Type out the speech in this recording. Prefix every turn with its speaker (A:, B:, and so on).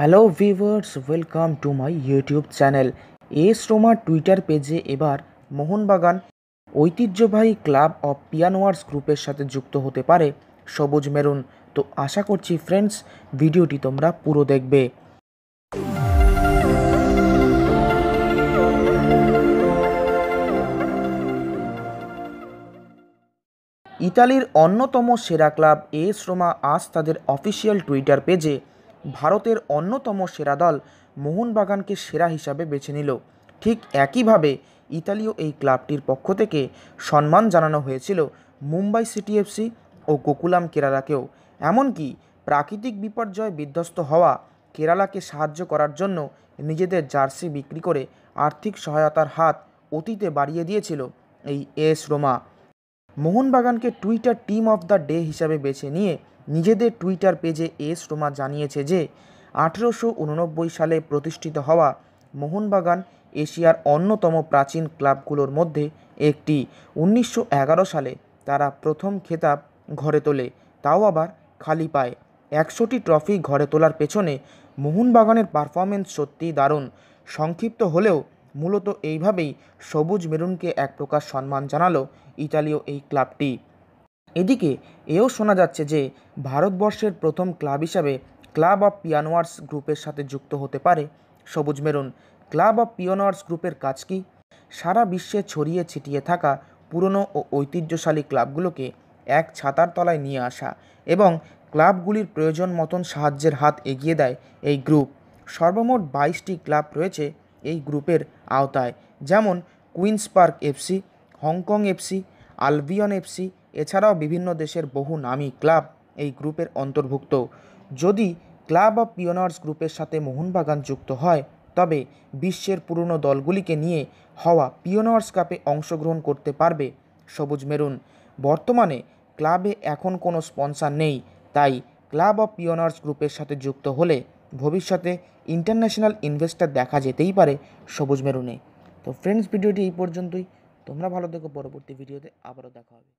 A: hello viewers welcome to my YouTube channel AS রোমার Twitter পেজে এবার মোহনবাগান ঐতিহ্যবাহী ক্লাব অফ পিয়ানোয়ার্স গ্রুপের সাথে যুক্ত হতে পারে সবুজ মেরুন তো আশা করছি ফ্রেন্ডস ভিডিওটি তোমরা পুরো দেখবে ইতালির অন্যতম সেরা ক্লাব এস রোমা আজ তাদের অফিসিয়াল টুইটার পেজে ভারতের অন্যতম সেরা দল মোহনবাগানকে সেরা হিসাবে বেছে নিল ঠিক একইভাবে ইতালীয় এই ক্লাবটির পক্ষ থেকে সম্মান জানানো হয়েছিল মুম্বাই সিটি এফসি ও গোকুলাম কেরালাকেও এমনকি প্রাকৃতিক বিপর্যয় বিধ্বস্ত হওয়া কেরালাকে সাহায্য করার জন্য নিজেদের জার্সি বিক্রি করে আর্থিক সহায়তার হাত অতীতে বাড়িয়ে দিয়েছিল এই এস রোমা মোহনবাগানকে Twitter team of the day হিসাবে বেছে নিয়ে নিজেদের টুইটার পেজে এস রোমা জানিয়েছে যে আঠেরোশো উননব্বই সালে প্রতিষ্ঠিত হওয়া মোহনবাগান এশিয়ার অন্যতম প্রাচীন ক্লাবগুলোর মধ্যে একটি উনিশশো সালে তারা প্রথম খেতাব ঘরে তোলে তাও আবার খালি পায় একশোটি ট্রফি ঘরে তোলার পেছনে মোহনবাগানের পারফরমেন্স সত্যিই দারুণ সংক্ষিপ্ত হলেও মূলত এইভাবেই সবুজ মেরুনকে এক প্রকার সম্মান জানালো ইতালীয় এই ক্লাবটি এদিকে এও শোনা যাচ্ছে যে ভারতবর্ষের প্রথম ক্লাব হিসাবে ক্লাব অফ পিয়ানোয়ার্স গ্রুপের সাথে যুক্ত হতে পারে সবুজ মেরুন ক্লাব অফ পিয়ানোয়ার্স গ্রুপের কাজ কি সারা বিশ্বে ছড়িয়ে ছিটিয়ে থাকা পুরনো ও ঐতিহ্যশালী ক্লাবগুলোকে এক ছাতার তলায় নিয়ে আসা এবং ক্লাবগুলির প্রয়োজন মতন সাহায্যের হাত এগিয়ে দেয় এই গ্রুপ সর্বমোট বাইশটি ক্লাব রয়েছে এই গ্রুপের আওতায় যেমন Queens Park FC Hong Kong FC Albion FC এছাড়াও বিভিন্ন দেশের বহু নামী ক্লাব এই গ্রুপের অন্তর্ভুক্ত যদি ক্লাব অফ পিওনার্স গ্রুপের সাথে মোহনবাগান যুক্ত হয় তবে বিশ্বের পুরনো দলগুলিকে নিয়ে হওয়া পিওনার্স কাপে অংশগ্রহণ করতে পারবে সবুজ মেরুন বর্তমানে ক্লাবে এখন কোনো স্পন্সার নেই তাই ক্লাব অফ পিওনার্স গ্রুপের সাথে যুক্ত হলে ভবিষ্যতে ইন্টারন্যাশনাল ইনভেস্টার দেখা যেতেই পারে সবুজ মেরুনে তো ফ্রেন্ডস ভিডিওটি এই পর্যন্তই তোমরা ভালো থেকো পরবর্তী ভিডিওতে আবারও দেখা হবে